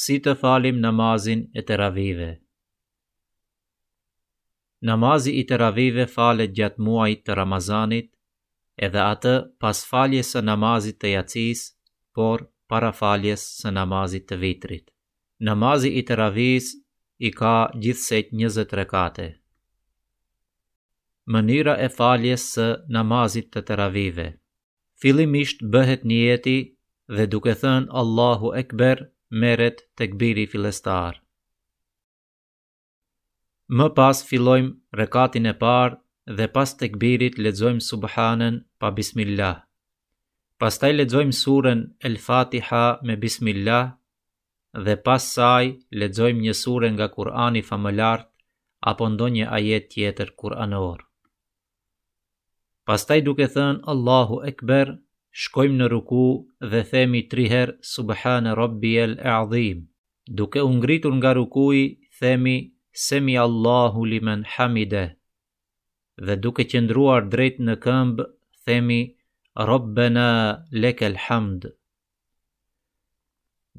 si të falim namazin e të ravive. Namazi i të ravive falet gjatë muaj të Ramazanit, edhe atë pas faljes së namazit të jacis, por para faljes së namazit të vitrit. Namazi i të ravis i ka gjithset njëzët rekate. Mënyra e faljes së namazit të të ravive Filimisht bëhet njeti dhe duke thënë Allahu Ekber meret të kbiri filestar. Më pas filojmë rekatin e parë dhe pas të kbirit ledzojmë subhanën pa bismillah. Pastaj ledzojmë surën El Fatiha me bismillah dhe pas saj ledzojmë një surën nga Kurani famëlart apo ndonjë ajet tjetër kuranor. Pastaj duke thënë Allahu Ekber, shkojmë në ruku dhe themi triher, herë subhane rabbi el e adhim. Duke ungritur nga rukui, themi semi Allahu li men hamide. Dhe duke qëndruar drejt në këmbë, themi Rabbena lekel hamd.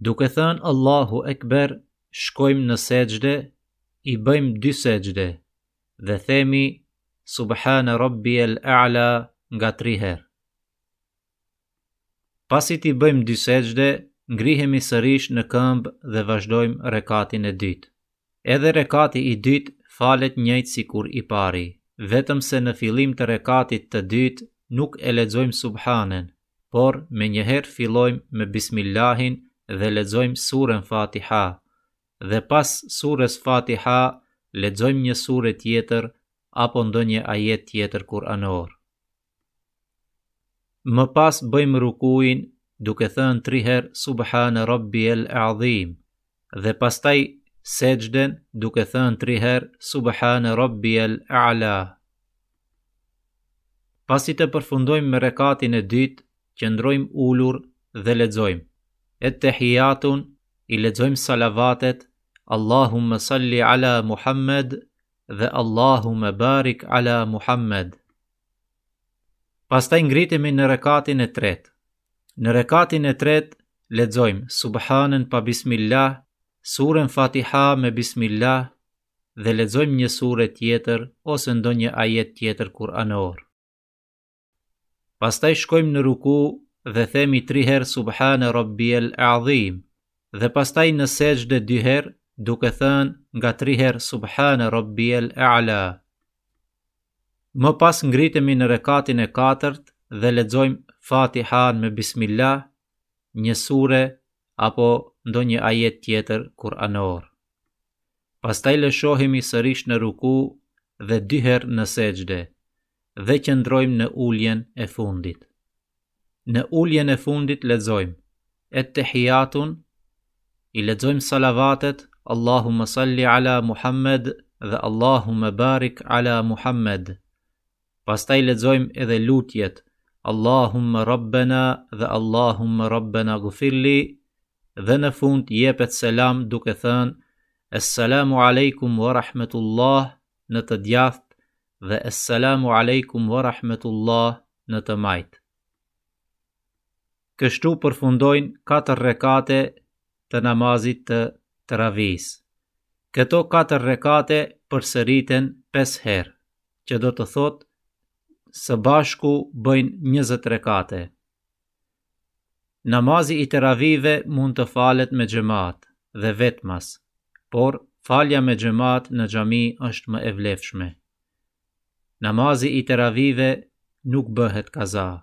Duke thënë Allahu Ekber, shkojmë në seqde, i bëjmë dy seqde, dhe themi Subhane Rabbi el A'la nga triher. herë. Pas i ti bëjmë dy seqde, ngrihemi sërish në këmbë dhe vazhdojmë rekatin e dytë. Edhe rekati i dytë falet njëjtë si kur i pari, vetëm se në filim të rekatit të dytë nuk e ledzojmë subhanen, por me njëherë filojmë me bismillahin dhe ledzojmë surën fatiha, dhe pas surës fatiha, ledzojmë një surë tjetër, apo ndonjë ajet tjetër kur anorë. Më pas bëjmë rukuin duke thënë tri her subhana rabbi el a'dhim Dhe pas taj seqden duke thënë tri her subhana rabbi el a'la Pas i të përfundojmë me rekatin e dytë qëndrojmë ulur dhe ledzojmë E të hiatun i ledzojmë salavatet Allahumme salli ala Muhammed dhe Allahumme barik ala Muhammed Pastaj ngritemi në rekatin e tret. Në rekatin e tret, ledzojmë Subhanën pa Bismillah, surën Fatiha me Bismillah, dhe ledzojmë një surë tjetër, ose ndo një ajet tjetër kur anor. Pastaj shkojmë në ruku, dhe themi triher Subhanë Rabbiel e Adhim, dhe pastaj në sejgjde dyher, duke thënë nga triher Subhanë Rabbiel e Alaa. Më pas ngritemi në rekatin e katërt dhe ledzojmë Fatihan me Bismillah, një sure apo ndo një ajet tjetër kur anor. Pastaj lëshohemi sërish në ruku dhe dyher në sejgde dhe qëndrojmë në ulljen e fundit. Në ulljen e fundit ledzojmë e të hijatun, i ledzojmë salavatet Allahumma salli ala Muhammed dhe Allahumma barik ala Muhammed. Pastaj lexojmë edhe lutjet Allahumma Rabbana dhe Allahumma Rabbana gufirli dhe në fund jepet selam duke thënë Esselamu alaikum wa rahmetullah në të djath dhe Esselamu alaikum wa rahmetullah në të majt. Kështu përfundojnë 4 rekate të namazit të travis. Këto 4 rekate përsëriten 5 herë, që do të thotë së bashku bëjnë njëzët rekate. Namazi i të ravive mund të falet me gjemat dhe vetmas, por falja me gjemat në gjami është më evlefshme. Namazi i të ravive nuk bëhet kazaa.